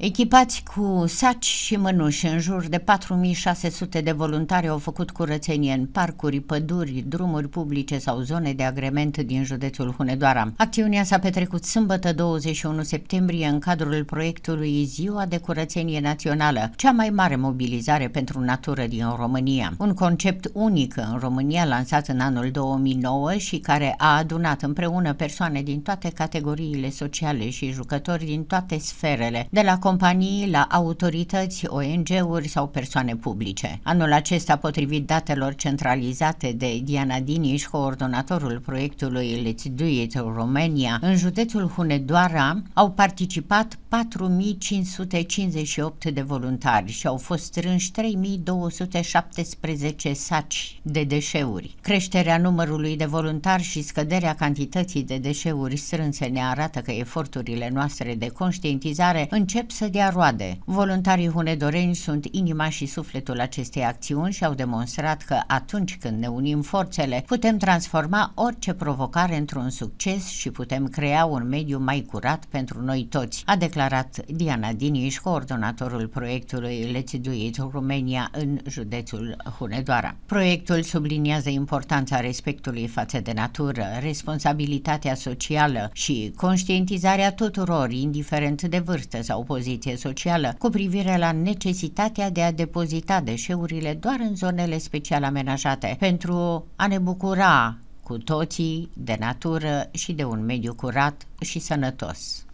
Echipați cu saci și mânuși, în jur de 4600 de voluntari au făcut curățenie în parcuri, păduri, drumuri publice sau zone de agrement din județul Hunedoara. Acțiunea s-a petrecut sâmbătă 21 septembrie în cadrul proiectului Ziua de Curățenie Națională, cea mai mare mobilizare pentru natură din România. Un concept unic în România lansat în anul 2009 și care a adunat împreună persoane din toate categoriile sociale și jucători din toate sferele, de la companii, la autorități, ONG-uri sau persoane publice. Anul acesta, potrivit datelor centralizate de Diana Diniș, coordonatorul proiectului Let's Do It Romania, în județul Hunedoara au participat 4558 de voluntari și au fost strânși 3217 saci de deșeuri. Creșterea numărului de voluntari și scăderea cantității de deșeuri strânse ne arată că eforturile noastre de conștientizare încep să dea roade. Voluntarii hunedoreni sunt inima și sufletul acestei acțiuni și au demonstrat că atunci când ne unim forțele, putem transforma orice provocare într-un succes și putem crea un mediu mai curat pentru noi toți, a declarat Diana Diniș, coordonatorul proiectului Let's Do It Romania în județul Hunedoara. Proiectul subliniază importanța respectului față de natură, responsabilitatea socială și conștientizarea tuturor, indiferent de vârstă sau poziție poziție socială cu privire la necesitatea de a depozita deșeurile doar în zonele special amenajate pentru a ne bucura cu toții de natură și de un mediu curat și sănătos.